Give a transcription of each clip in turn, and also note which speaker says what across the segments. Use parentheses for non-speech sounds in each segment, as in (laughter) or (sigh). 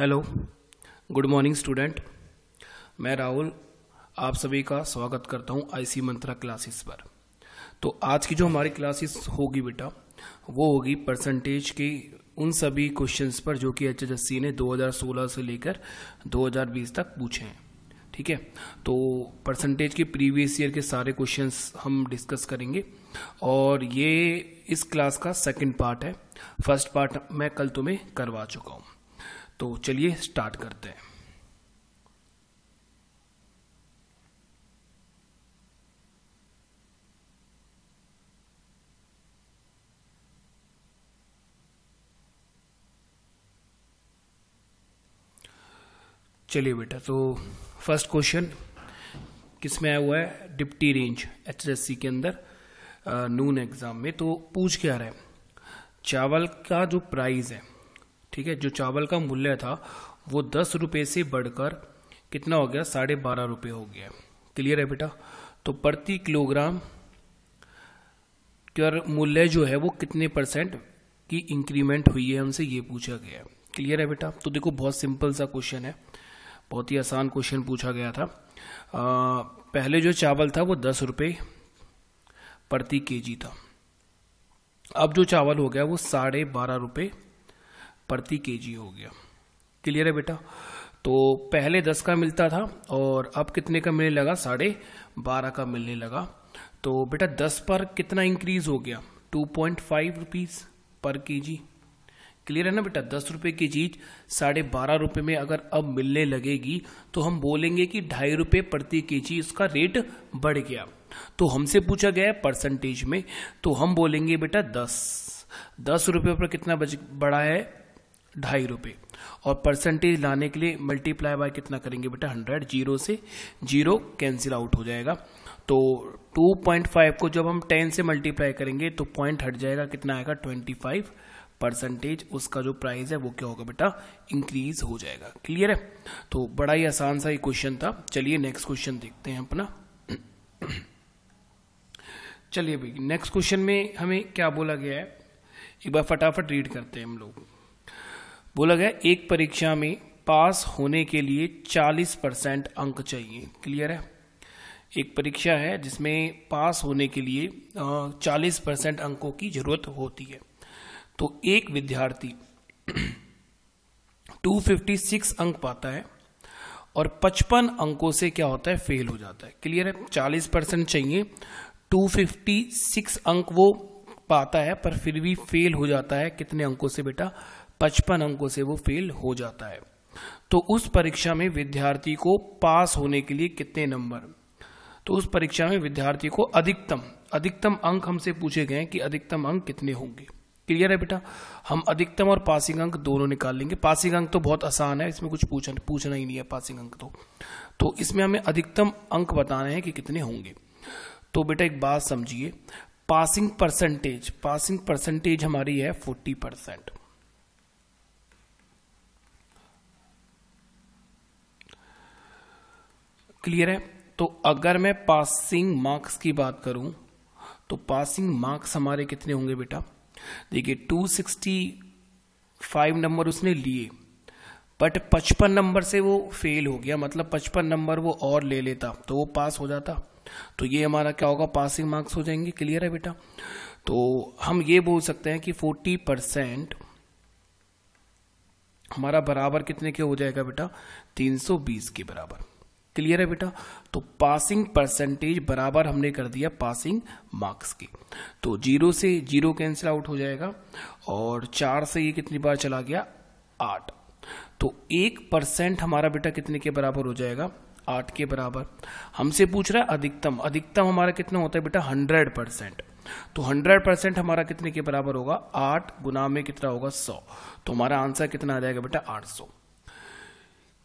Speaker 1: hello good morning student मैं राहुल आप सभी का स्वागत करता हूं आईसी मंत्रा क्लासेस पर तो आज की जो हमारी क्लासेस होगी बेटा वो होगी परसेंटेज की उन सभी क्वेश्चंस पर जो कि एच ने 2016 से लेकर 2020 तक पूछे हैं ठीक है तो परसेंटेज के प्रीवियस ईयर के सारे क्वेश्चंस हम डिस्कस करेंगे और ये इस क्लास का सेकेंड पार्ट है फर्स्ट पार्ट मैं कल तुम्हें करवा चुका हूँ तो चलिए स्टार्ट करते हैं चलिए बेटा तो फर्स्ट क्वेश्चन किस में आया हुआ है डिप्टी रेंज एचएससी के अंदर नून एग्जाम में तो पूछ क्या रहा है चावल का जो प्राइस है ठीक है जो चावल का मूल्य था वो दस रुपये से बढ़कर कितना हो गया साढ़े बारह रुपये हो गया क्लियर है बेटा तो प्रति किलोग्राम का मूल्य जो है वो कितने परसेंट की इंक्रीमेंट हुई है हमसे ये पूछा गया है क्लियर है बेटा तो देखो बहुत सिंपल सा क्वेश्चन है बहुत ही आसान क्वेश्चन पूछा गया था आ, पहले जो चावल था वो दस रुपये प्रति केजी था अब जो चावल हो गया वो साढ़े बारह रुपये प्रति जी हो गया क्लियर है बेटा तो पहले दस का मिलता था और अब कितने का मिलने लगा साढ़े बारह का मिलने लगा तो बेटा दस पर कितना इंक्रीज हो गया two point five rupees per kg clear है ना बेटा दस रुपये की चीज साढ़े बारह रुपये में अगर अब मिलने लगेगी तो हम बोलेंगे कि ढाई रुपये प्रति के जी इसका रेट बढ़ गया तो हमसे पूछा गया है परसेंटेज में तो हम बोलेंगे बेटा दस दस रुपये पर कितना बढ़ा है ढाई रुपये और परसेंटेज लाने के लिए मल्टीप्लाई बाय कितना करेंगे बेटा हंड्रेड जीरो से जीरो कैंसिल आउट हो जाएगा तो 2.5 को जब हम 10 से मल्टीप्लाई करेंगे तो पॉइंट हट जाएगा कितना आएगा 25 परसेंटेज उसका जो प्राइस है वो क्या होगा बेटा इंक्रीज हो जाएगा क्लियर है तो बड़ा ही आसान सा ही क्वेश्चन था चलिए नेक्स्ट क्वेश्चन देखते हैं अपना चलिए भाई नेक्स्ट क्वेश्चन में हमें क्या बोला गया है एक बार फटाफट रीड करते हैं हम लोग बोला गया एक परीक्षा में पास होने के लिए 40 परसेंट अंक चाहिए क्लियर है एक परीक्षा है जिसमें पास होने के लिए 40 परसेंट अंकों की जरूरत होती है तो एक विद्यार्थी 256 (clears throat) अंक पाता है और 55 अंकों से क्या होता है फेल हो जाता है क्लियर है 40 परसेंट चाहिए 256 अंक वो पाता है पर फिर भी फेल हो जाता है कितने अंकों से बेटा पचपन अंकों से वो फेल हो जाता है तो उस परीक्षा में विद्यार्थी को पास होने के लिए कितने नंबर तो उस परीक्षा में विद्यार्थी को अधिकतम अधिकतम अंक हमसे पूछे गए कि अधिकतम अंक कितने होंगे क्लियर है बेटा हम अधिकतम और पासिंग अंक दोनों निकाल लेंगे पासिंग अंक तो बहुत आसान है इसमें कुछ पूछना पूछना ही नहीं है पासिंग अंक तो तो इसमें हमें अधिकतम अंक बताने हैं कि कितने होंगे तो बेटा एक बात समझिए पासिंग परसेंटेज पासिंग परसेंटेज हमारी है फोर्टी परसेंट क्लियर है तो अगर मैं पासिंग मार्क्स की बात करूं तो पासिंग मार्क्स हमारे कितने होंगे बेटा देखिए 265 नंबर उसने लिए बट 55 नंबर से वो फेल हो गया मतलब 55 नंबर वो और ले लेता तो वो पास हो जाता तो ये हमारा क्या होगा पासिंग मार्क्स हो जाएंगे क्लियर है बेटा तो हम ये बोल सकते हैं कि 40 परसेंट हमारा बराबर कितने के हो जाएगा बेटा 320 के बराबर क्लियर है बेटा तो पासिंग परसेंटेज बराबर हमने कर दिया पासिंग मार्क्स के तो जीरो से जीरो कैंसिल आउट हो जाएगा और चार से ये कितनी बार चला गया आठ तो एक परसेंट हमारा बेटा कितने के बराबर हो जाएगा आठ के बराबर हमसे पूछ रहा है अधिकतम अधिकतम हमारा कितना होता है बेटा हंड्रेड परसेंट तो हंड्रेड परसेंट हमारा कितने के बराबर होगा आठ गुना में कितना होगा सौ तो हमारा आंसर कितना आ जाएगा बेटा आठ सौ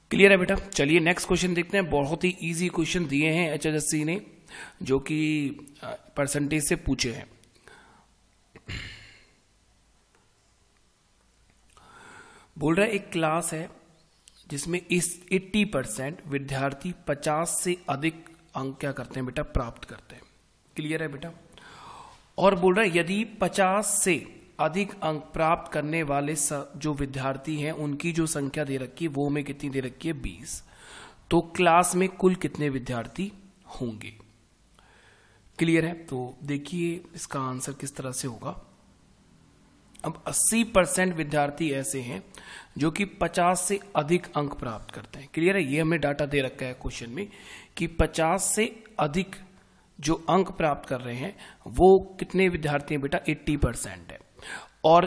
Speaker 1: क्लियर है बेटा चलिए नेक्स्ट क्वेश्चन देखते हैं बहुत ही इजी क्वेश्चन दिए हैं एच ने जो कि परसेंटेज से पूछे हैं बोल रहा है एक क्लास है जिसमें इस 80 परसेंट विद्यार्थी 50 से अधिक अंक क्या करते हैं बेटा प्राप्त करते हैं क्लियर है बेटा और बोल रहा है यदि 50 से अधिक अंक प्राप्त करने वाले जो विद्यार्थी हैं उनकी जो संख्या दे रखी है वो हमें कितनी दे रखी है बीस तो क्लास में कुल कितने विद्यार्थी होंगे क्लियर है तो देखिए इसका आंसर किस तरह से होगा अब 80 परसेंट विद्यार्थी ऐसे हैं जो कि 50 से अधिक अंक प्राप्त करते हैं क्लियर है ये हमें डाटा दे रखा है क्वेश्चन में कि 50 से अधिक जो अंक प्राप्त कर रहे हैं वो कितने विद्यार्थी हैं बेटा 80 परसेंट है और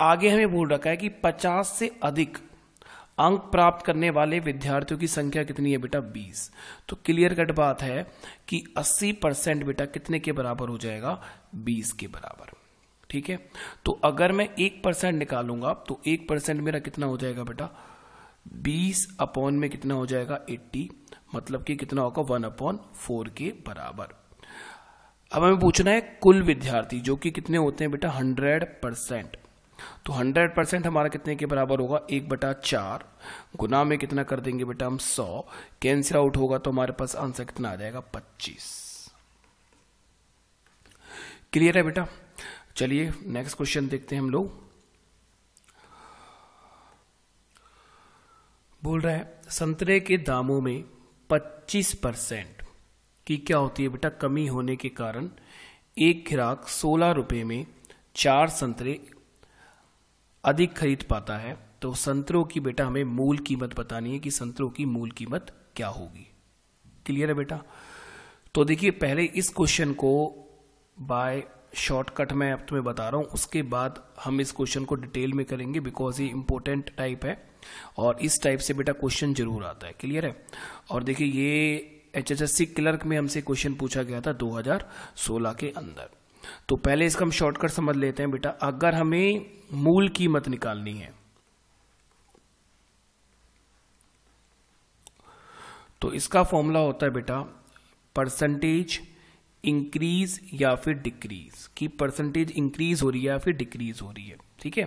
Speaker 1: आगे हमें बोल रखा है कि 50 से अधिक अंक प्राप्त करने वाले विद्यार्थियों की संख्या कितनी है बेटा 20 तो क्लियर कट बात है कि 80 परसेंट बेटा कितने के बराबर हो जाएगा 20 के बराबर ठीक है तो अगर मैं एक परसेंट निकालूंगा तो एक परसेंट मेरा कितना हो जाएगा बेटा 20 अपॉन में कितना हो जाएगा 80 मतलब कि कितना होगा 1 अपॉन फोर के बराबर अब हमें पूछना है कुल विद्यार्थी जो कि कितने होते हैं बेटा हंड्रेड परसेंट तो हंड्रेड परसेंट हमारा कितने के बराबर होगा एक बटा चार गुना में कितना कर देंगे बेटा हम सौ कैंसिल आउट होगा तो हमारे पास आंसर कितना आ जाएगा पच्चीस क्लियर है बेटा चलिए नेक्स्ट क्वेश्चन देखते हैं हम लोग बोल रहा है संतरे के दामों में पच्चीस परसेंट कि क्या होती है बेटा कमी होने के कारण एक खिराक सोलह रुपये में चार संतरे अधिक खरीद पाता है तो संतरों की बेटा हमें मूल कीमत बतानी है कि संतरों की मूल कीमत क्या होगी क्लियर है बेटा तो देखिए पहले इस क्वेश्चन को बाय शॉर्टकट मैं अब तुम्हें बता रहा हूँ उसके बाद हम इस क्वेश्चन को डिटेल में करेंगे बिकॉज ये इम्पोर्टेंट टाइप है और इस टाइप से बेटा क्वेश्चन जरूर आता है क्लियर है और देखिए ये सी क्लर्क में हमसे क्वेश्चन पूछा गया था 2016 के अंदर तो पहले इसका हम शॉर्टकट समझ लेते हैं बेटा अगर हमें मूल कीमत निकालनी है तो इसका फॉर्मूला होता है बेटा परसेंटेज इंक्रीज या फिर डिक्रीज की परसेंटेज इंक्रीज हो रही है या फिर डिक्रीज हो रही है ठीक है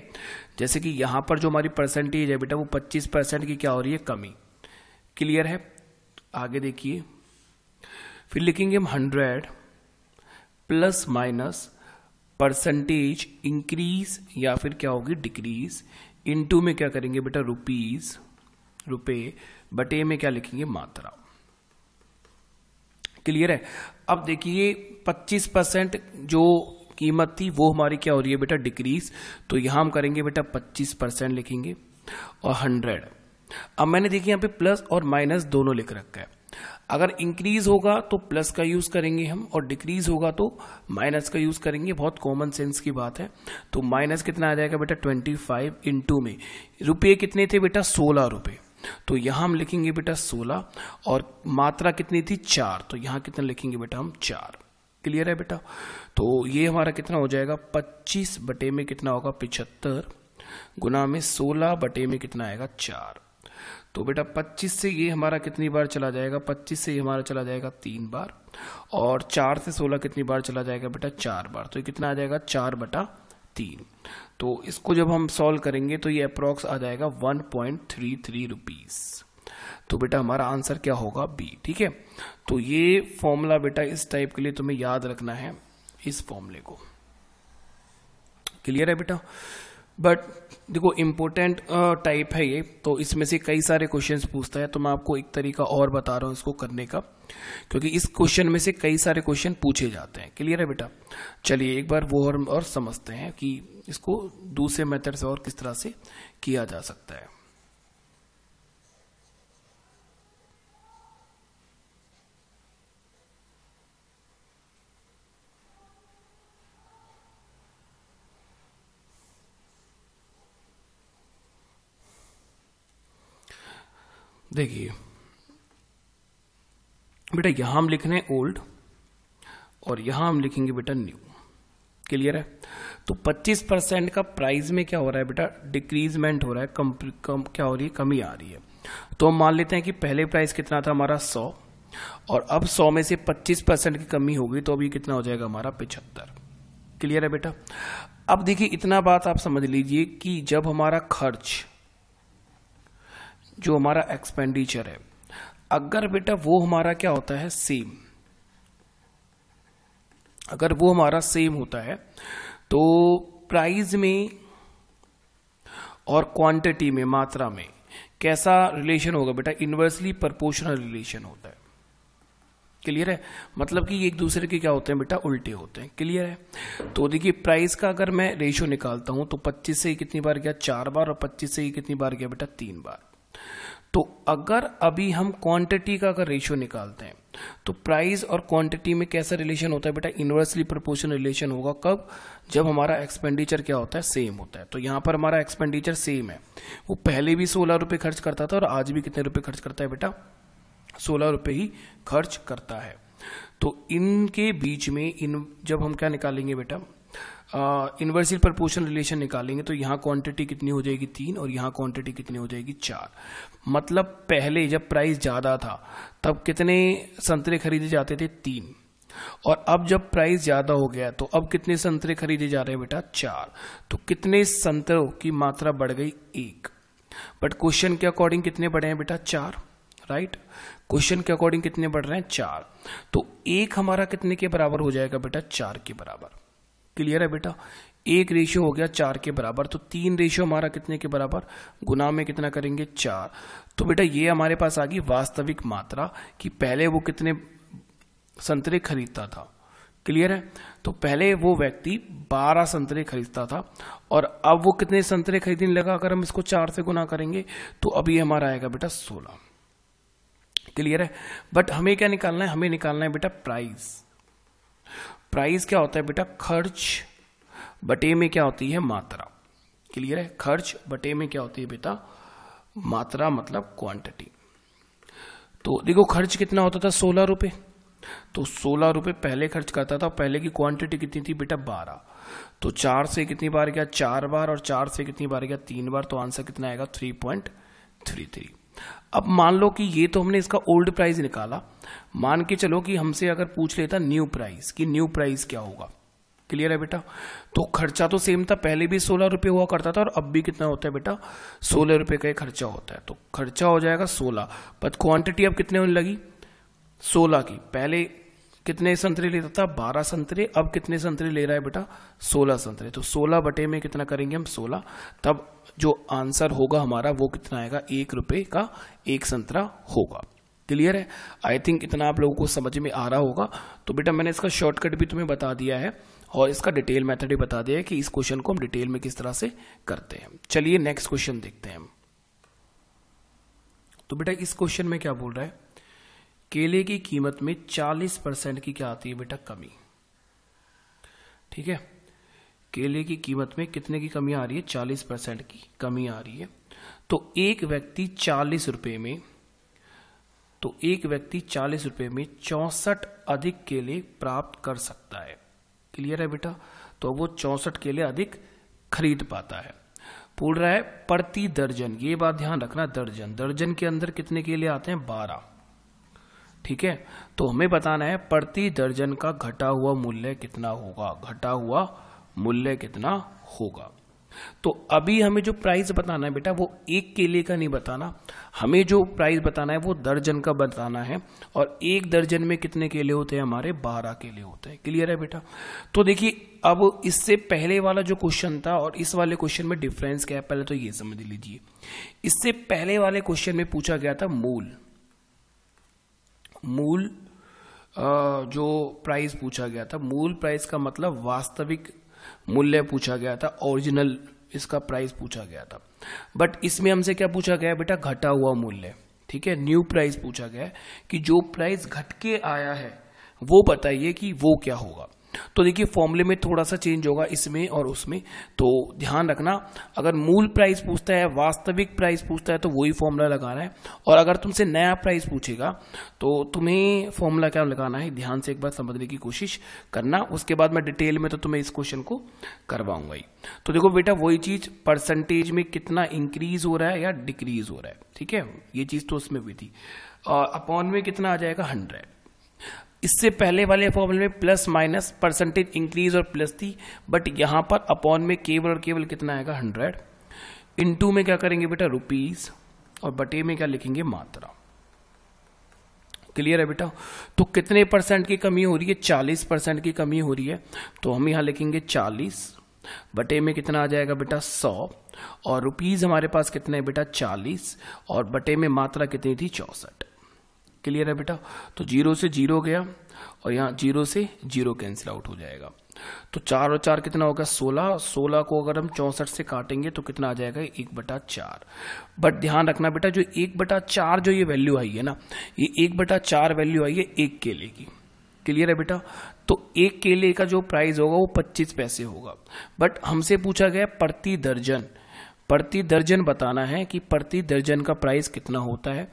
Speaker 1: जैसे कि यहां पर जो हमारी परसेंटेज है बेटा वो 25 परसेंट की क्या हो रही है कमी क्लियर है आगे देखिए फिर लिखेंगे हम hundred plus minus percentage increase या फिर क्या होगी डिक्रीज इनटू में क्या करेंगे बेटा रुपीज रुपए बटे में क्या लिखेंगे मात्रा क्लियर है अब देखिए 25 परसेंट जो कीमत थी वो हमारी क्या हो रही है बेटा डिक्रीज तो यहां हम करेंगे बेटा 25 परसेंट लिखेंगे और 100 अब मैंने देखिए यहां पे प्लस और माइनस दोनों लिख रखा है अगर इंक्रीज होगा तो प्लस का यूज करेंगे हम और डिक्रीज होगा तो माइनस का यूज करेंगे बहुत कॉमन सेंस की बात है तो माइनस कितना आ जाएगा बेटा ट्वेंटी फाइव टू में रुपये कितने थे बेटा सोलह रुपये तो यहाँ हम लिखेंगे बेटा सोलह और मात्रा कितनी थी चार तो यहाँ कितना लिखेंगे बेटा हम चार क्लियर है बेटा तो ये हमारा कितना हो जाएगा पच्चीस बटे में कितना होगा पिछहत्तर गुना में सोलह बटे में कितना आएगा चार तो बेटा 25 से ये हमारा कितनी बार चला जाएगा 25 से ये हमारा चला जाएगा तीन बार और चार से सोलह कितनी बार चला जाएगा बेटा चार बार तो ये कितना आ जाएगा चार बटा तीन तो इसको जब हम सॉल्व करेंगे तो ये अप्रॉक्स आ जाएगा वन पॉइंट थ्री थ्री तो बेटा हमारा आंसर क्या होगा बी ठीक है तो ये फॉर्मूला बेटा इस टाइप के लिए तुम्हें याद रखना है इस फॉर्मूले को क्लियर है बेटा बट देखो इम्पोर्टेंट टाइप है ये तो इसमें से कई सारे क्वेश्चन पूछता है तो मैं आपको एक तरीका और बता रहा हूँ इसको करने का क्योंकि इस क्वेश्चन में से कई सारे क्वेश्चन पूछे जाते हैं क्लियर है बेटा चलिए एक बार वो और, और समझते हैं कि इसको दूसरे मेथड से और किस तरह से किया जा सकता है देखिए बेटा यहां हम लिख रहे हैं ओल्ड और यहां हम लिखेंगे बेटा न्यू क्लियर है तो 25 परसेंट का प्राइस में क्या हो रहा है बेटा डिक्रीजमेंट हो रहा है कम, कम क्या हो रही है कमी आ रही है तो हम मान लेते हैं कि पहले प्राइस कितना था हमारा 100 और अब 100 में से 25 परसेंट की कमी होगी तो अभी कितना हो जाएगा हमारा पिछहत्तर क्लियर है बेटा अब देखिए इतना बात आप समझ लीजिए कि जब हमारा खर्च जो हमारा एक्सपेंडिचर है अगर बेटा वो हमारा क्या होता है सेम अगर वो हमारा सेम होता है तो प्राइस में और क्वांटिटी में मात्रा में कैसा रिलेशन होगा बेटा इन्वर्सली प्रपोर्शनल रिलेशन होता है क्लियर है मतलब कि एक दूसरे के क्या होते हैं बेटा उल्टे होते हैं क्लियर है तो देखिए प्राइस का अगर मैं रेशियो निकालता हूं तो 25 से ही कितनी बार गया चार बार और 25 से ही कितनी बार गया बेटा तीन बार तो अगर अभी हम क्वांटिटी का अगर रेशियो निकालते हैं तो प्राइस और क्वांटिटी में कैसा रिलेशन होता है बेटा इनवर्सली प्रोपोर्शन रिलेशन होगा कब जब हमारा एक्सपेंडिचर क्या होता है सेम होता है तो यहां पर हमारा एक्सपेंडिचर सेम है वो पहले भी सोलह रुपए खर्च करता था और आज भी कितने रुपए खर्च करता है बेटा सोलह रुपये ही खर्च करता है तो इनके बीच में इन जब हम क्या निकालेंगे बेटा इन्वर्सिल प्रपोर्शन रिलेशन निकालेंगे तो यहाँ क्वांटिटी कितनी हो जाएगी तीन और यहाँ क्वांटिटी कितनी हो जाएगी चार मतलब पहले जब प्राइस ज़्यादा था तब कितने संतरे खरीदे जाते थे तीन और अब जब प्राइस ज़्यादा हो गया तो अब कितने संतरे खरीदे जा रहे हैं बेटा चार तो कितने संतरों की मात्रा बढ़ गई एक बट क्वेश्चन के अकॉर्डिंग कितने बढ़े हैं बेटा चार राइट क्वेश्चन के अकॉर्डिंग कितने बढ़ रहे हैं चार तो एक हमारा कितने के बराबर हो जाएगा बेटा चार के बराबर क्लियर है बेटा एक रेशियो हो गया चार के बराबर तो तीन रेशियो हमारा कितने के बराबर गुना में कितना करेंगे चार तो बेटा ये हमारे पास आ गई वास्तविक मात्रा कि पहले वो कितने संतरे खरीदता था क्लियर है तो पहले वो व्यक्ति 12 संतरे खरीदता था और अब वो कितने संतरे खरीदने लगा अगर हम इसको चार से गुना करेंगे तो अभी हमारा आएगा बेटा 16 क्लियर है बट हमें क्या निकालना है हमें निकालना है बेटा प्राइस प्राइस क्या होता है बेटा खर्च बटे में क्या होती है मात्रा क्लियर है खर्च बटे में क्या होती है बेटा मात्रा मतलब क्वांटिटी तो देखो खर्च कितना होता था सोलह रुपए तो सोलह रुपए पहले खर्च करता था पहले की क्वांटिटी कितनी थी बेटा बारह तो चार से कितनी बार गया चार बार और चार से कितनी बार गया तीन बार तो आंसर कितना आएगा थ्री पॉइंट थ्री थ्री अब मान लो कि ये तो हमने इसका ओल्ड प्राइस निकाला मान के चलो कि हमसे अगर पूछ लेता न्यू प्राइस कि न्यू प्राइस क्या होगा क्लियर है बेटा तो खर्चा तो सेम था पहले भी सोलह रुपये हुआ करता था और अब भी कितना होता है बेटा सोलह रुपये का ही खर्चा होता है तो खर्चा हो जाएगा सोलह बट क्वांटिटी अब कितने होने लगी सोलह की पहले कितने संतरे लेता था बारह संतरे अब कितने संतरे ले रहा है बेटा सोलह संतरे तो सोलह बटे में कितना करेंगे हम सोलह तब जो आंसर होगा हमारा वो कितना आएगा एक रुपए का एक संतरा होगा क्लियर है आई थिंक इतना आप लोगों को समझ में आ रहा होगा तो बेटा मैंने इसका शॉर्टकट भी तुम्हें बता दिया है और इसका डिटेल मेथड भी बता दिया है कि इस क्वेश्चन को हम डिटेल में किस तरह से करते हैं चलिए नेक्स्ट क्वेश्चन देखते हैं तो बेटा इस क्वेश्चन में क्या बोल रहा है केले की कीमत में 40 परसेंट की क्या आती है बेटा कमी ठीक है केले की कीमत में कितने की कमी आ रही है 40 परसेंट की कमी आ रही है तो एक व्यक्ति चालीस रुपये में तो एक व्यक्ति चालीस रुपए में चौसठ अधिक केले प्राप्त कर सकता है क्लियर है बेटा तो वो चौसठ केले अधिक खरीद पाता है पूर्ण रहा है प्रति दर्जन ये बात ध्यान रखना दर्जन दर्जन के अंदर कितने केले आते हैं बारह ठीक है तो हमें बताना है प्रति दर्जन का घटा हुआ मूल्य कितना होगा घटा हुआ मूल्य कितना होगा तो अभी हमें जो प्राइस बताना है बेटा वो एक केले का नहीं बताना हमें जो प्राइस बताना है वो दर्जन का बताना है और एक दर्जन में कितने केले होते हैं हमारे बारह केले होते हैं क्लियर है बेटा तो देखिए अब इससे पहले वाला जो क्वेश्चन था और इस वाले क्वेश्चन में डिफरेंस क्या है पहले तो ये समझ लीजिए इससे पहले वाले क्वेश्चन में पूछा गया था मूल मूल जो प्राइस पूछा गया था मूल प्राइस का मतलब वास्तविक मूल्य पूछा गया था ओरिजिनल इसका प्राइस पूछा गया था बट इसमें हमसे क्या पूछा गया बेटा घटा हुआ मूल्य ठीक है न्यू प्राइस पूछा गया कि जो प्राइस घट के आया है वो बताइए कि वो क्या होगा तो देखिए फॉर्मूले में थोड़ा सा चेंज होगा इसमें और उसमें तो ध्यान रखना अगर मूल प्राइस पूछता है वास्तविक प्राइस पूछता है तो वही फॉर्मूला लगाना है और अगर तुमसे नया प्राइस पूछेगा तो तुम्हें फॉर्मूला क्या लगाना है ध्यान से एक बार समझने की कोशिश करना उसके बाद मैं डिटेल में तो तुम्हें इस क्वेश्चन को करवाऊंगा ही तो देखो बेटा वही चीज़ परसेंटेज में कितना इंक्रीज हो रहा है या डिक्रीज हो रहा है ठीक है ये चीज़ तो उसमें हुई थी अपॉन में कितना आ जाएगा हंड्रेड इससे पहले वाले फॉर्मूले में प्लस माइनस परसेंटेज इंक्रीज और प्लस थी बट यहां पर अपॉन में केवल और केवल कितना आएगा हंड्रेड इंटू में क्या करेंगे बेटा रुपीज और बटे में क्या लिखेंगे मात्रा क्लियर है बेटा तो कितने परसेंट की कमी हो रही है चालीस परसेंट की कमी हो रही है तो हम यहां लिखेंगे चालीस बटे में कितना आ जाएगा बेटा सौ और रुपीज हमारे पास कितने बेटा चालीस और बटे में मात्रा कितनी थी चौसठ क्लियर है बेटा तो जीरो से जीरो गया और यहाँ जीरो से जीरो कैंसिल आउट हो जाएगा तो चार और चार कितना होगा सोलह सोलह को अगर हम चौंसठ से काटेंगे तो कितना आ जाएगा एक बटा चार बट ध्यान रखना बेटा जो एक बटा चार जो ये वैल्यू आई है ना ये एक बटा चार वैल्यू आई है एक केले की क्लियर है बेटा तो एक केले का जो प्राइस होगा वो पच्चीस पैसे होगा बट हमसे पूछा गया प्रति दर्जन प्रति दर्जन बताना है कि प्रति दर्जन का प्राइस कितना होता है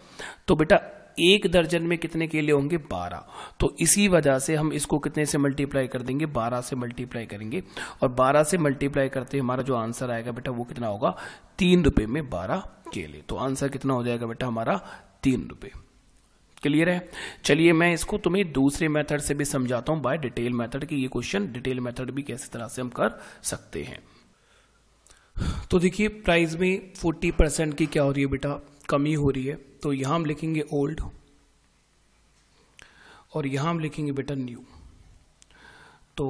Speaker 1: तो बेटा एक दर्जन में कितने केले होंगे बारह तो इसी वजह से हम इसको कितने से मल्टीप्लाई कर देंगे बारह से मल्टीप्लाई करेंगे और बारह से मल्टीप्लाई करते हमारा जो आंसर आएगा बेटा वो कितना होगा तीन रुपए में बारह केले तो आंसर कितना हो जाएगा बेटा हमारा तीन रुपए क्लियर है चलिए मैं इसको तुम्हें दूसरे मेथड से भी समझाता हूं बाय डिटेल मेथड की ये क्वेश्चन डिटेल मेथड भी कैसे तरह से हम कर सकते हैं तो देखिए प्राइस में 40 परसेंट की क्या हो रही है बेटा कमी हो रही है तो यहाँ हम लिखेंगे ओल्ड और यहाँ हम लिखेंगे बेटा न्यू तो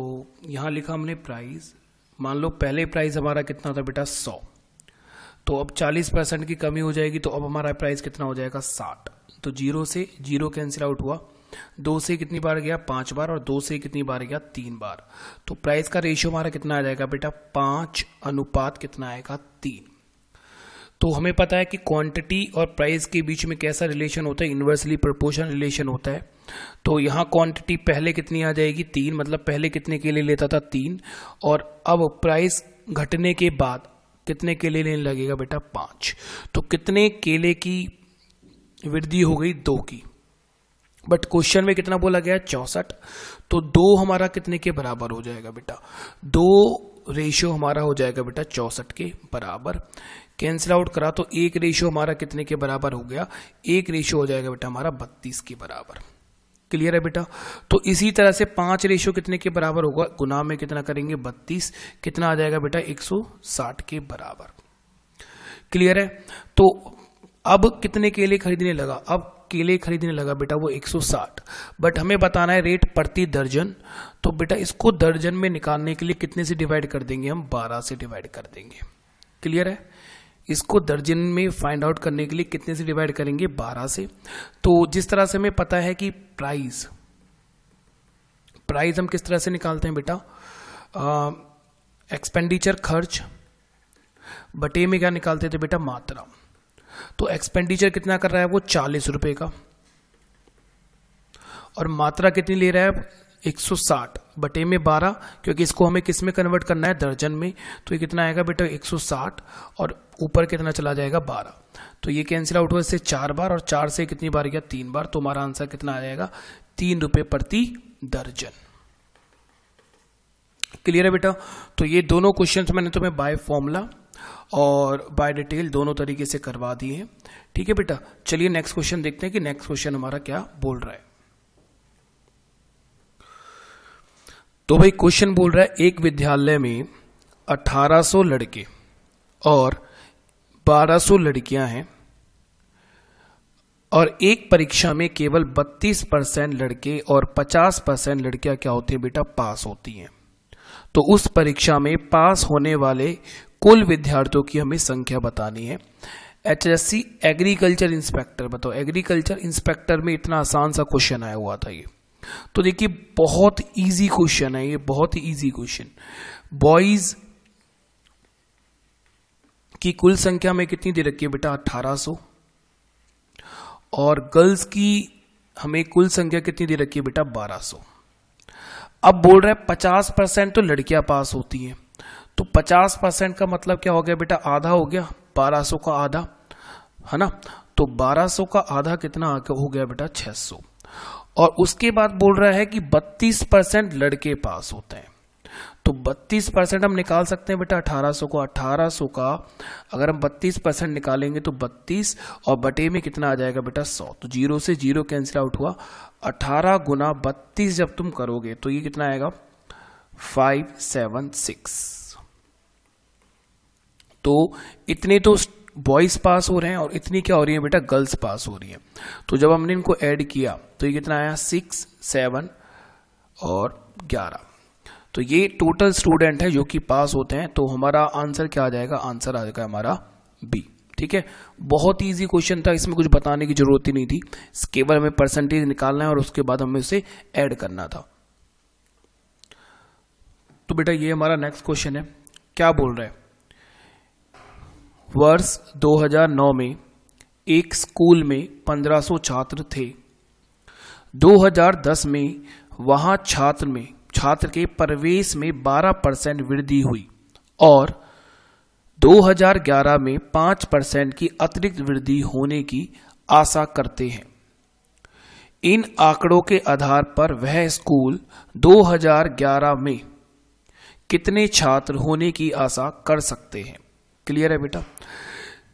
Speaker 1: यहाँ लिखा हमने प्राइस मान लो पहले प्राइस हमारा कितना था बेटा सौ तो अब चालीस परसेंट की कमी हो जाएगी तो अब हमारा प्राइस कितना हो जाएगा साठ तो जीरो से जीरो कैंसिल आउट हुआ दो से कितनी बार गया पांच बार और दो से कितनी बार गया तीन बार तो प्राइस का रेशियो हमारा कितना आ जाएगा बेटा पांच अनुपात कितना आएगा तीन तो हमें पता है कि क्वांटिटी और प्राइस के बीच में कैसा रिलेशन होता है इन्वर्सली प्रपोर्शन रिलेशन होता है तो यहाँ क्वांटिटी पहले कितनी आ जाएगी तीन मतलब पहले कितने के लिए लेता था तीन और अब प्राइस घटने के बाद कितने केले लेने लगेगा बेटा पाँच तो कितने केले की वृद्धि हो गई दो की बट क्वेश्चन में कितना बोला गया चौसठ तो दो हमारा कितने के बराबर हो जाएगा बेटा दो रेशियो हमारा हो जाएगा बेटा चौसठ के बराबर कैंसिल आउट करा तो एक रेशियो हमारा कितने के बराबर हो गया एक रेशियो हो जाएगा बेटा हमारा बत्तीस के बराबर क्लियर है बेटा तो इसी तरह से पांच रेशियो कितने के बराबर होगा गुना में कितना करेंगे बत्तीस कितना आ जाएगा बेटा एक सौ साठ के बराबर क्लियर है तो अब कितने केले खरीदने लगा अब केले खरीदने लगा बेटा वो 160 बट हमें बताना है रेट प्रति दर्जन तो बेटा इसको दर्जन में निकालने के लिए कितने से डिवाइड कर देंगे हम 12 से डिवाइड कर देंगे क्लियर है इसको दर्जन में फाइंड आउट करने के लिए कितने से डिवाइड करेंगे बारह से तो जिस तरह से हमें पता है कि प्राइस प्राइस हम किस तरह से निकालते हैं बेटा एक्सपेंडिचर खर्च बटे में क्या निकालते थे बेटा मात्रा तो एक्सपेंडिचर कितना कर रहा है वो चालीस रुपए का और मात्रा कितनी ले रहा है साठ बटे में बारह क्योंकि इसको हमें किस में कन्वर्ट करना है दर्जन में तो ये कितना आएगा बेटा 160 और ऊपर कितना चला जाएगा बारह तो ये कैंसिल आउट हुआ इससे चार बार और चार से कितनी बार गया तीन बार तो हमारा आंसर कितना आ जाएगा तीन रुपये प्रति दर्जन क्लियर है बेटा तो ये दोनों क्वेश्चन मैंने तुम्हें बाय फॉर्मूला और बाय डिटेल दोनों तरीके से करवा दिए हैं ठीक है बेटा चलिए नेक्स्ट क्वेश्चन देखते हैं कि नेक्स्ट क्वेश्चन हमारा क्या बोल रहा है तो भाई क्वेश्चन बोल रहा है एक विद्यालय में 1800 लड़के और 1200 लड़कियां हैं और एक परीक्षा में केवल 32 परसेंट लड़के और 50 परसेंट लड़कियां क्या होती हैं बेटा पास होती हैं तो उस परीक्षा में पास होने वाले कुल विद्यार्थियों की हमें संख्या बतानी है एच एग्रीकल्चर इंस्पेक्टर बताओ एग्रीकल्चर इंस्पेक्टर में इतना आसान सा क्वेश्चन आया हुआ था ये तो देखिए बहुत इजी क्वेश्चन है ये बहुत ही इजी क्वेश्चन बॉयज की कुल संख्या में कितनी दे रखी है बेटा 1800 और गर्ल्स की हमें कुल संख्या कितनी दे रखी है बेटा 1200 अब बोल रहे हैं 50 परसेंट तो लड़कियां पास होती हैं तो 50 परसेंट का मतलब क्या हो गया बेटा आधा हो गया 1200 का आधा है ना तो 1200 का आधा कितना हो गया बेटा 600 और उसके बाद बोल रहा है कि 32 परसेंट लड़के पास होते हैं तो 32 परसेंट हम निकाल सकते हैं बेटा 1800 को 1800 का अगर हम 32 परसेंट निकालेंगे तो 32 और बटे में कितना आ जाएगा बेटा 100 तो जीरो से जीरो कैंसिल आउट हुआ 18 गुना बत्तीस जब तुम करोगे तो ये कितना आएगा 576 तो इतने तो बॉयज़ पास हो रहे हैं और इतनी क्या हो रही है बेटा गर्ल्स पास हो रही है तो जब हमने इनको ऐड किया तो ये कितना आया सिक्स सेवन और ग्यारह तो ये टोटल स्टूडेंट है जो कि पास होते हैं तो हमारा आंसर क्या आ जाएगा आंसर आ जाएगा हमारा बी ठीक है बहुत इजी क्वेश्चन था इसमें कुछ बताने की जरूरत ही नहीं थी केवल हमें परसेंटेज निकालना है और उसके बाद हमें उसे ऐड करना था तो बेटा ये हमारा नेक्स्ट क्वेश्चन है क्या बोल रहे हैं वर्ष 2009 में एक स्कूल में 1500 छात्र थे 2010 में वहां छात्र में छात्र के प्रवेश में 12 परसेंट वृद्धि हुई और 2011 में 5 परसेंट की अतिरिक्त वृद्धि होने की आशा करते हैं इन आंकड़ों के आधार पर वह स्कूल 2011 में कितने छात्र होने की आशा कर सकते हैं क्लियर है बेटा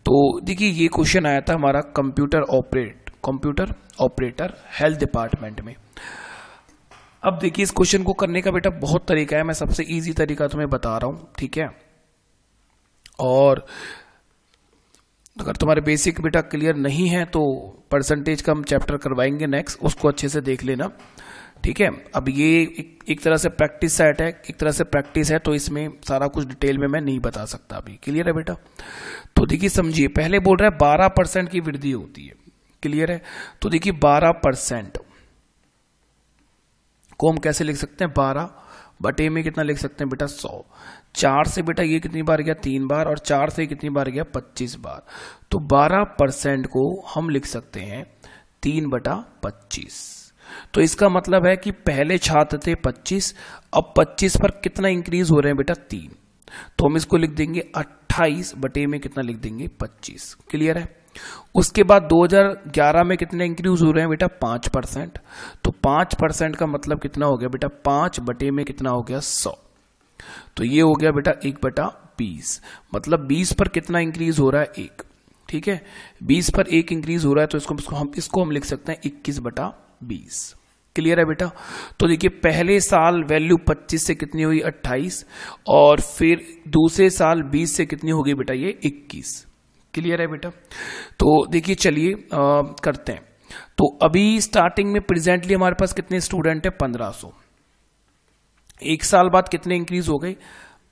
Speaker 1: तो देखिए ये क्वेश्चन आया था हमारा computer operate computer operator health department में अब देखिए इस क्वेश्चन को करने का बेटा बहुत तरीका है मैं सबसे इजी तरीका तुम्हें बता रहा हूँ ठीक है और अगर तुम्हारे बेसिक बेटा क्लियर नहीं है तो परसेंटेज का हम चैप्टर करवाएंगे नेक्स्ट उसको अच्छे से देख लेना ठीक है अब ये एक, एक तरह से प्रैक्टिस सेट है एक तरह से प्रैक्टिस है तो इसमें सारा कुछ डिटेल में मैं नहीं बता सकता अभी क्लियर है बेटा तो देखिए समझिए पहले बोल रहा है बारह परसेंट की वृद्धि होती है क्लियर है तो देखिए बारह परसेंट को हम कैसे लिख सकते हैं बारह बटे में कितना लिख सकते हैं बेटा सौ चार से बेटा ये कितनी बार गया तीन बार और चार से कितनी बार गया पच्चीस बार तो बारह परसेंट को हम लिख सकते हैं तीन बटा पच्चीस तो इसका मतलब है कि पहले छात्र थे 25 अब 25 पर कितना इंक्रीज हो रहे हैं बेटा तीन तो हम इसको लिख देंगे 28 बटे में कितना लिख देंगे 25 क्लियर है उसके बाद 2011 में कितने इंक्रीज हो रहे हैं बेटा पांच परसेंट तो पांच परसेंट का मतलब कितना हो गया बेटा पांच बटे में कितना हो गया सौ तो ये हो गया बेटा एक बटा बीस मतलब बीस पर कितना इंक्रीज हो रहा है एक ठीक है बीस पर एक इंक्रीज हो रहा है तो इसको, इसको हम इसको हम लिख सकते हैं इक्कीस बटा बीस क्लियर है बेटा तो देखिए पहले साल वैल्यू 25 से कितनी हुई 28 और फिर दूसरे साल 20 से कितनी होगी बेटा ये 21 क्लियर है बेटा तो देखिए चलिए करते हैं तो अभी स्टार्टिंग में प्रेजेंटली हमारे पास कितने स्टूडेंट है 1500 एक साल बाद कितने इंक्रीज हो गए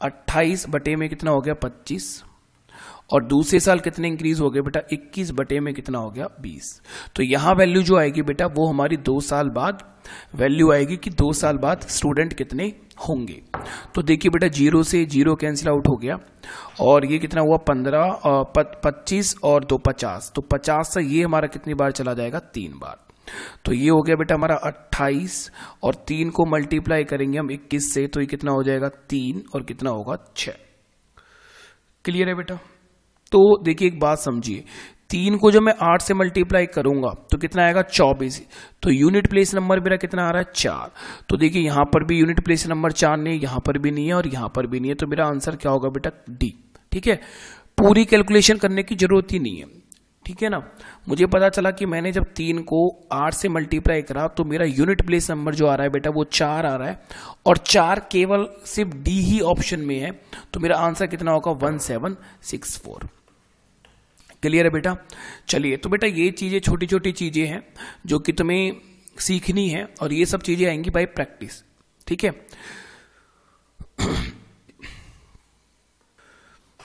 Speaker 1: 28 बटे में कितना हो गया 25 और दूसरे साल कितने इंक्रीज हो गए बेटा 21 बटे में कितना हो गया 20 तो यहां वैल्यू जो आएगी बेटा वो हमारी दो साल बाद वैल्यू आएगी कि दो साल बाद स्टूडेंट कितने होंगे तो देखिए बेटा जीरो से जीरो कैंसिल आउट हो गया और ये कितना हुआ पंद्रह पच्चीस और दो पचास तो पचास से ये हमारा कितनी बार चला जाएगा तीन बार तो ये हो गया बेटा हमारा 28 और तीन को मल्टीप्लाई करेंगे हम 21 से तो ये कितना हो जाएगा तीन और कितना होगा 6 क्लियर है बेटा तो देखिए एक बात समझिए तीन को जब मैं आठ से मल्टीप्लाई करूंगा तो कितना आएगा चौबीस तो यूनिट प्लेस नंबर मेरा कितना आ रहा है चार तो देखिए यहां पर भी यूनिट प्लेस नंबर चार नहीं यहां पर भी नहीं है और यहां पर भी नहीं है तो मेरा आंसर क्या होगा बेटा डी ठीक है पूरी कैलकुलेशन करने की जरूरत ही नहीं है ठीक है ना मुझे पता चला कि मैंने जब तीन को आठ से मल्टीप्लाई करा तो मेरा यूनिट प्लेस नंबर जो आ रहा है बेटा वो चार आ रहा है और चार केवल सिर्फ डी ही ऑप्शन में है तो मेरा आंसर कितना होगा one seven six four clear है बेटा चलिए तो बेटा ये चीज़ें छोटी छोटी चीज़ें हैं जो कि तुम्हें सीखनी है और ये सब चीज़ें आएंगी बाय प्रैक्टिस ठीक है (clears throat)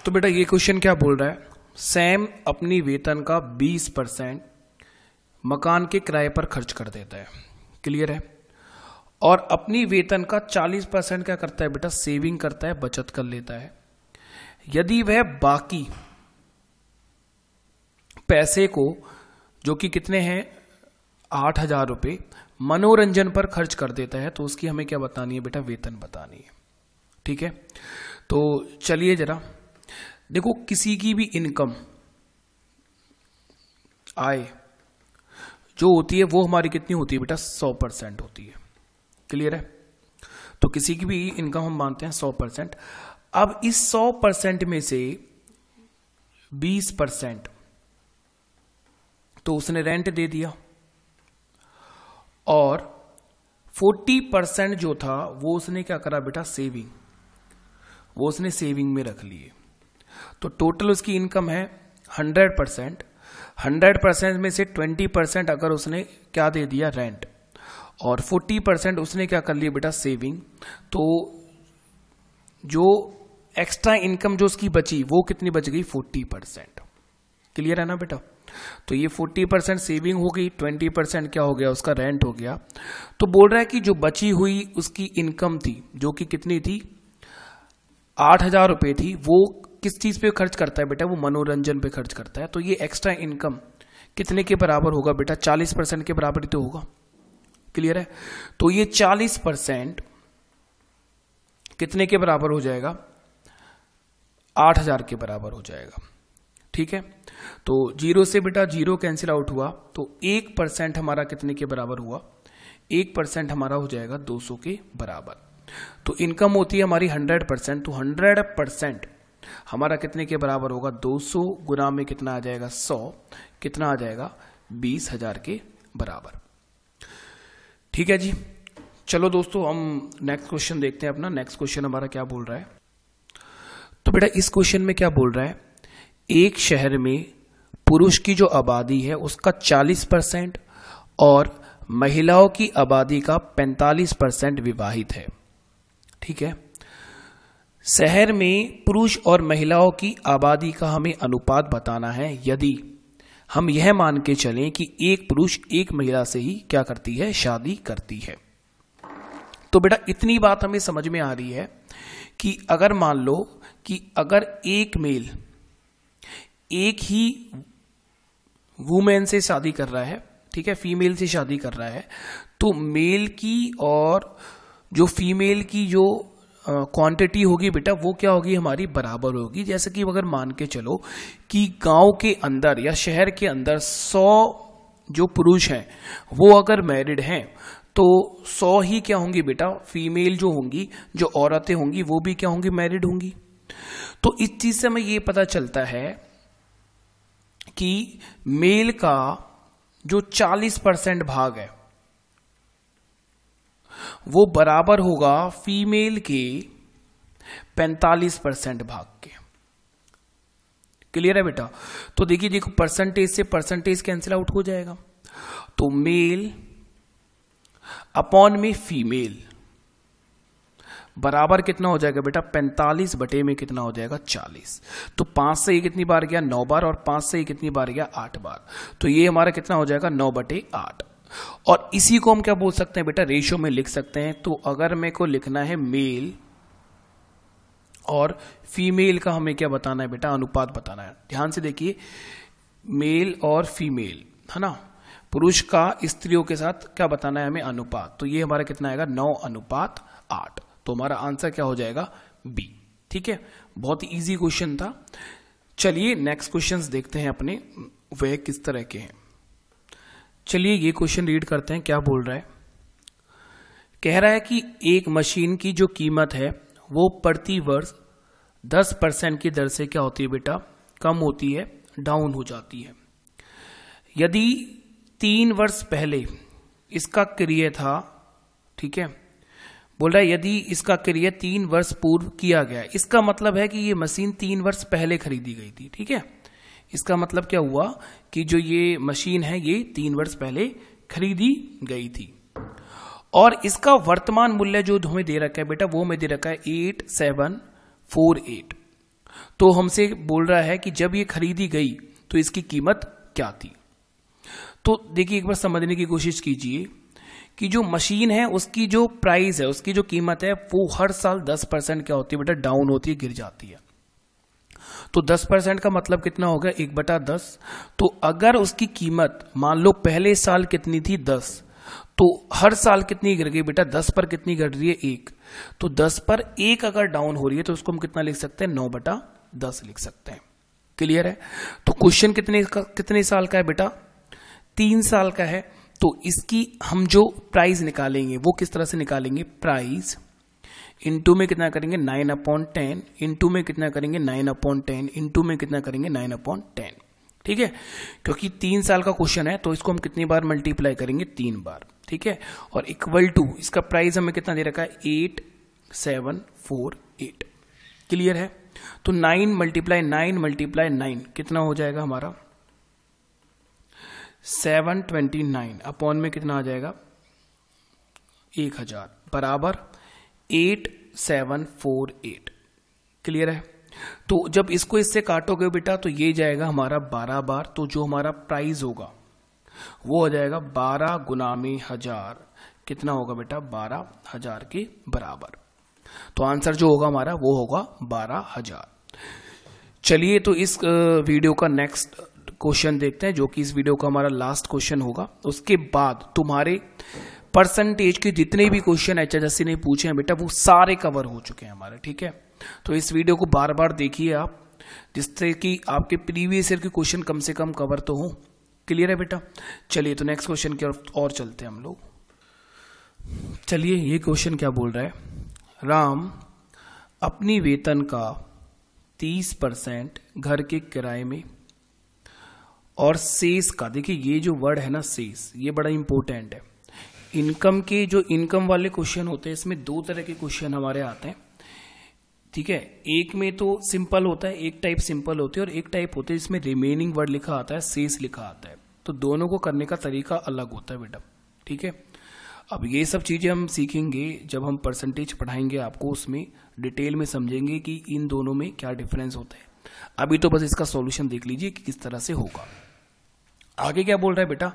Speaker 1: तो बेटा ये क्वेश्चन क्या बोल रहा है सैम अपनी वेतन का 20 परसेंट मकान के किराए पर खर्च कर देता है क्लियर है और अपनी वेतन का 40 परसेंट क्या करता है बेटा सेविंग करता है बचत कर लेता है यदि वह बाकी पैसे को जो कि कितने हैं आठ हजार रुपये मनोरंजन पर खर्च कर देता है तो उसकी हमें क्या बतानी है बेटा वेतन बतानी है ठीक है तो चलिए जरा देखो किसी की भी इनकम आय जो होती है वो हमारी कितनी होती है बेटा सौ परसेंट होती है क्लियर है तो किसी की भी इनकम हम मानते हैं सौ परसेंट अब इस सौ परसेंट में से बीस परसेंट तो उसने रेंट दे दिया और 40 परसेंट जो था वो उसने क्या करा बेटा सेविंग वो उसने सेविंग में रख लिए तो टोटल उसकी इनकम है 100 परसेंट हंड्रेड परसेंट में से 20 परसेंट अगर उसने क्या दे दिया रेंट और 40 परसेंट उसने क्या कर लिया बेटा सेविंग तो जो एक्स्ट्रा इनकम जो उसकी बची वो कितनी बच गई 40 परसेंट क्लियर है ना बेटा तो ये 40 परसेंट सेविंग हो गई 20 परसेंट क्या हो गया उसका रेंट हो गया तो बोल रहा है कि जो बची हुई उसकी इनकम थी जो कि कितनी थी आठ हजार रुपये थी वो किस चीज़ पे खर्च करता है बेटा वो मनोरंजन पे खर्च करता है तो ये एक्स्ट्रा इनकम कितने के बराबर होगा बेटा चालीस परसेंट के बराबर तो होगा क्लियर है तो ये चालीस परसेंट कितने के बराबर हो जाएगा आठ हजार के बराबर हो जाएगा ठीक है तो जीरो से बेटा जीरो कैंसिल आउट हुआ तो एक परसेंट हमारा कितने के बराबर हुआ एक परसेंट हमारा हो जाएगा दो सौ के बराबर तो इनकम होती है हमारी हंड्रेड परसेंट तो हंड्रेड परसेंट हमारा कितने के बराबर होगा दो सौ गुना में कितना आ जाएगा सौ कितना आ जाएगा बीस हजार के बराबर ठीक है जी चलो दोस्तों हम नेक्स्ट क्वेश्चन देखते हैं अपना नेक्स्ट क्वेश्चन हमारा क्या बोल रहा है तो बेटा इस क्वेश्चन में क्या बोल रहा है एक शहर में पुरुष की जो आबादी है उसका 40 परसेंट और महिलाओं की आबादी का 45 परसेंट विवाहित है ठीक है शहर में पुरुष और महिलाओं की आबादी का हमें अनुपात बताना है यदि हम यह मान के चलें कि एक पुरुष एक महिला से ही क्या करती है शादी करती है तो बेटा इतनी बात हमें समझ में आ रही है कि अगर मान लो कि अगर एक मेल एक ही वुमेन से शादी कर रहा है ठीक है फीमेल से शादी कर रहा है तो मेल की और जो फीमेल की जो क्वांटिटी होगी बेटा वो क्या होगी हमारी बराबर होगी जैसे कि अगर मान के चलो कि गांव के अंदर या शहर के अंदर 100 जो पुरुष हैं वो अगर मैरिड हैं तो 100 ही क्या होंगी बेटा फीमेल जो होंगी जो औरतें होंगी वो भी क्या होंगी मैरिड होंगी तो इस चीज से हमें ये पता चलता है कि मेल का जो 40 परसेंट भाग है वो बराबर होगा फीमेल के 45 परसेंट भाग के क्लियर है बेटा तो देखिए देखो परसेंटेज से परसेंटेज कैंसिल आउट हो जाएगा तो मेल अपॉन में फीमेल बराबर कितना हो जाएगा बेटा पैंतालीस बटे में कितना हो जाएगा चालीस तो पांच से ये कितनी बार गया नौ बार और पांच से ये कितनी बार गया आठ बार तो ये हमारा कितना हो जाएगा नौ बटे आठ और इसी को हम क्या बोल सकते हैं बेटा रेशियो में लिख सकते हैं तो अगर मेरे को लिखना है मेल और फीमेल का हमें क्या बताना है बेटा अनुपात बताना है ध्यान से देखिए मेल और फीमेल है ना पुरुष का स्त्रियों के साथ क्या बताना है हमें अनुपात तो ये हमारा कितना आएगा नौ अनुपात आठ तो हमारा आंसर क्या हो जाएगा बी ठीक है बहुत ही ईजी क्वेश्चन था चलिए नेक्स्ट क्वेश्चंस देखते हैं अपने वह किस तरह के हैं चलिए ये क्वेश्चन रीड करते हैं क्या बोल रहा है कह रहा है कि एक मशीन की जो कीमत है वो प्रति वर्ष दस परसेंट की दर से क्या होती है बेटा कम होती है डाउन हो जाती है यदि तीन वर्ष पहले इसका क्रिय था ठीक है बोल रहा है यदि इसका क्रिया तीन वर्ष पूर्व किया गया इसका मतलब है कि ये मशीन तीन वर्ष पहले खरीदी गई थी ठीक है इसका मतलब क्या हुआ कि जो ये मशीन है ये तीन वर्ष पहले खरीदी गई थी और इसका वर्तमान मूल्य जो हमें दे रखा है बेटा वो हमें दे रखा है एट सेवन फोर एट तो हमसे बोल रहा है कि जब ये खरीदी गई तो इसकी कीमत क्या थी तो देखिए एक बार समझने की कोशिश कीजिए कि जो मशीन है उसकी जो प्राइस है उसकी जो कीमत है वो हर साल दस परसेंट क्या होती है बेटा डाउन होती है गिर जाती है तो 10 परसेंट का मतलब कितना हो गया एक बटा दस तो अगर उसकी कीमत मान लो पहले साल कितनी थी दस तो हर साल कितनी गिर गई बेटा दस पर कितनी गिर रही है एक तो दस पर एक अगर डाउन हो रही है तो उसको हम कितना लिख सकते हैं नौ बटा दस लिख सकते हैं क्लियर है तो क्वेश्चन कितने कितने साल का है बेटा तीन साल का है तो इसकी हम जो प्राइस निकालेंगे वो किस तरह से निकालेंगे प्राइस टू में कितना करेंगे नाइन अपॉन टेन टू में कितना करेंगे नाइन अपॉन टेन टू में कितना करेंगे नाइन अपॉन टेन ठीक है क्योंकि तीन साल का क्वेश्चन है तो इसको हम कितनी बार मल्टीप्लाई करेंगे तीन बार ठीक है और इक्वल टू इसका प्राइस हमें कितना दे रखा है eight seven four eight clear है तो nine multiply nine multiply nine कितना हो जाएगा हमारा सेवन ट्वेंटी नाइन अपॉन में कितना आ जाएगा एक हजार बराबर eight seven four eight clear है तो जब इसको इससे काटोगे बेटा तो ये जाएगा हमारा बारह बार तो जो हमारा प्राइस होगा वो हो जाएगा बारह गुना में हजार कितना होगा बेटा बारह हजार के बराबर तो आंसर जो होगा हमारा वो होगा बारह हजार चलिए तो इस वीडियो का नेक्स्ट क्वेश्चन देखते हैं जो कि इस वीडियो का हमारा लास्ट क्वेश्चन होगा उसके बाद तुम्हारे परसेंटेज के जितने भी क्वेश्चन एच एस ने पूछे हैं बेटा वो सारे कवर हो चुके हैं हमारे ठीक है तो इस वीडियो को बार बार देखिए आप जिससे कि आपके प्रीवियस ईयर के क्वेश्चन कम से कम कवर तो हो क्लियर है बेटा चलिए तो नेक्स्ट क्वेश्चन की और चलते हैं हम लोग चलिए ये क्वेश्चन क्या बोल रहा है राम अपनी वेतन का तीस परसेंट घर के किराए में और सेस का देखिए ये जो वर्ड है ना सेस ये बड़ा इंपॉर्टेंट है इनकम के जो इनकम वाले क्वेश्चन होते हैं इसमें दो तरह के क्वेश्चन हमारे आते हैं ठीक है एक में तो सिंपल होता है एक टाइप सिंपल होती है और एक टाइप होते है जिसमें रिमेनिंग वर्ड लिखा आता है सेस लिखा आता है तो दोनों को करने का तरीका अलग होता है बेटा ठीक है अब ये सब चीज़ें हम सीखेंगे जब हम परसेंटेज पढ़ाएंगे आपको उसमें डिटेल में समझेंगे कि इन दोनों में क्या डिफरेंस होता है अभी तो बस इसका सॉल्यूशन देख लीजिए कि किस तरह से होगा आगे क्या बोल रहा है बेटा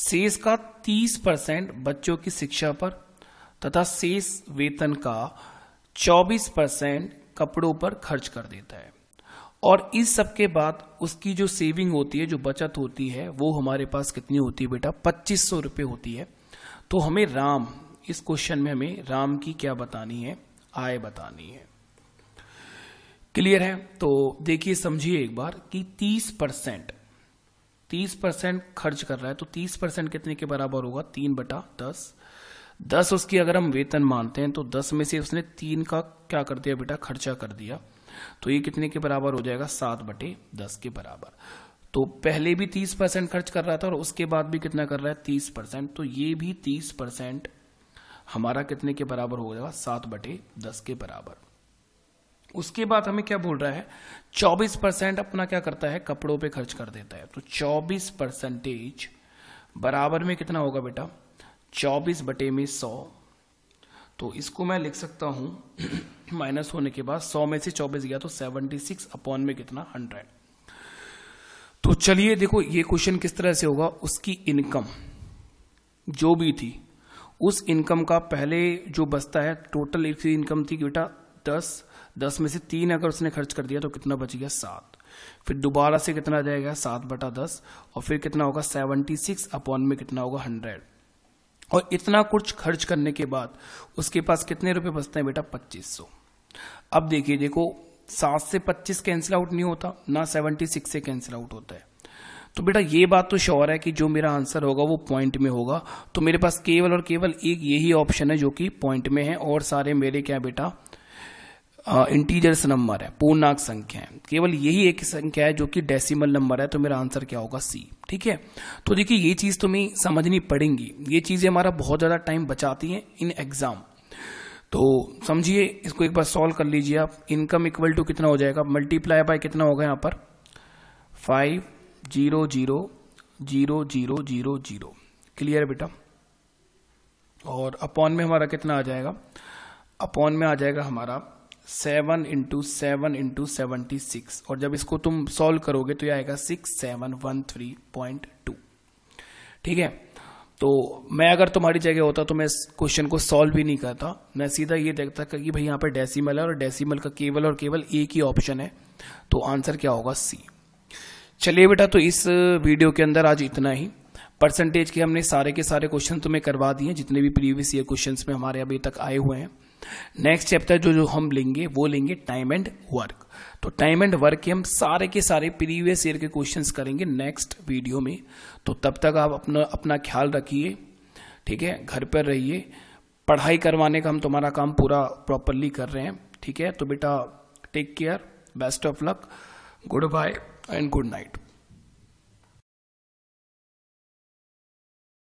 Speaker 1: शेष का 30 परसेंट बच्चों की शिक्षा पर तथा शेष वेतन का 24 परसेंट कपड़ों पर खर्च कर देता है और इस सब के बाद उसकी जो सेविंग होती है जो बचत होती है वो हमारे पास कितनी होती है बेटा पच्चीस सौ रुपये होती है तो हमें राम इस क्वेश्चन में हमें राम की क्या बतानी है आय बतानी है क्लियर है तो देखिए समझिए एक बार कि 30 परसेंट तीस परसेंट खर्च कर रहा है तो तीस परसेंट कितने के बराबर होगा तीन बटा दस दस उसकी अगर हम वेतन मानते हैं तो दस में से उसने तीन का क्या कर दिया बेटा खर्चा कर दिया तो ये कितने के बराबर हो जाएगा सात बटे दस के बराबर तो पहले भी तीस परसेंट खर्च कर रहा था और उसके बाद भी कितना कर रहा है तीस परसेंट तो ये भी तीस परसेंट हमारा कितने के बराबर हो जाएगा सात बटे दस के बराबर उसके बाद हमें क्या बोल रहा है 24 परसेंट अपना क्या करता है कपड़ों पे खर्च कर देता है तो 24 परसेंटेज बराबर में कितना होगा बेटा 24 बटे में 100 तो इसको मैं लिख सकता हूं (clears throat) माइनस होने के बाद 100 में से 24 गया तो 76 अपॉन में कितना 100 तो चलिए देखो ये क्वेश्चन किस तरह से होगा उसकी इनकम जो भी थी उस इनकम का पहले जो बचता है टोटल इनकम थी बेटा दस दस में से तीन अगर उसने खर्च कर दिया तो कितना बच गया सात फिर दोबारा से कितना जाएगा सात बटा दस और फिर कितना होगा सेवनटी सिक्स अपॉन में कितना होगा हंड्रेड और इतना कुछ खर्च करने के बाद उसके पास कितने रुपए बचते हैं बेटा पच्चीस सौ अब देखिए देखो सात से पच्चीस कैंसिल आउट नहीं होता ना सेवनटी सिक्स से कैंसिल आउट होता है तो बेटा ये बात तो श्योर है कि जो मेरा आंसर होगा वो पॉइंट में होगा तो मेरे पास केवल और केवल एक यही ऑप्शन है जो कि पॉइंट में है और सारे मेरे क्या बेटा इंटीजर्स नंबर है पूर्णांक संख्या है केवल यही एक संख्या है जो कि डेसिमल नंबर है तो मेरा आंसर क्या होगा सी ठीक है तो देखिए ये चीज़ तुम्हें तो समझनी पड़ेगी ये चीज़ें हमारा बहुत ज़्यादा टाइम बचाती हैं इन एग्ज़ाम तो समझिए इसको एक बार सॉल्व कर लीजिए आप इनकम इक्वल टू कितना हो जाएगा मल्टीप्लाई बाय कितना होगा यहाँ पर five zero zero zero zero zero zero clear है बेटा और अपॉन में हमारा कितना आ जाएगा अपॉन में आ जाएगा हमारा seven into seven into seventy six और जब इसको तुम सॉल्व करोगे तो यह आएगा six seven one three point two ठीक है तो मैं अगर तुम्हारी जगह होता तो मैं इस क्वेश्चन को सॉल्व भी नहीं करता मैं सीधा ये देखता कि भाई यहाँ पे डेसिमल है और डेसिमल का केवल और केवल एक ही ऑप्शन है तो आंसर क्या होगा सी चलिए बेटा तो इस वीडियो के अंदर आज इतना ही परसेंटेज के हमने सारे के सारे क्वेश्चन तुम्हें करवा दिए जितने भी प्रीवियस ईयर क्वेश्चन में हमारे अभी तक आए हुए हैं नेक्स्ट चैप्टर जो जो हम लेंगे वो लेंगे टाइम एंड वर्क तो टाइम एंड वर्क के हम सारे के सारे प्रीवियस ईयर के क्वेश्चंस करेंगे नेक्स्ट वीडियो में तो तब तक आप अपना अपना ख्याल रखिए ठीक है घर पर रहिए पढ़ाई करवाने का हम तुम्हारा काम पूरा प्रॉपरली कर रहे हैं ठीक है तो बेटा take care best of luck good bye and good night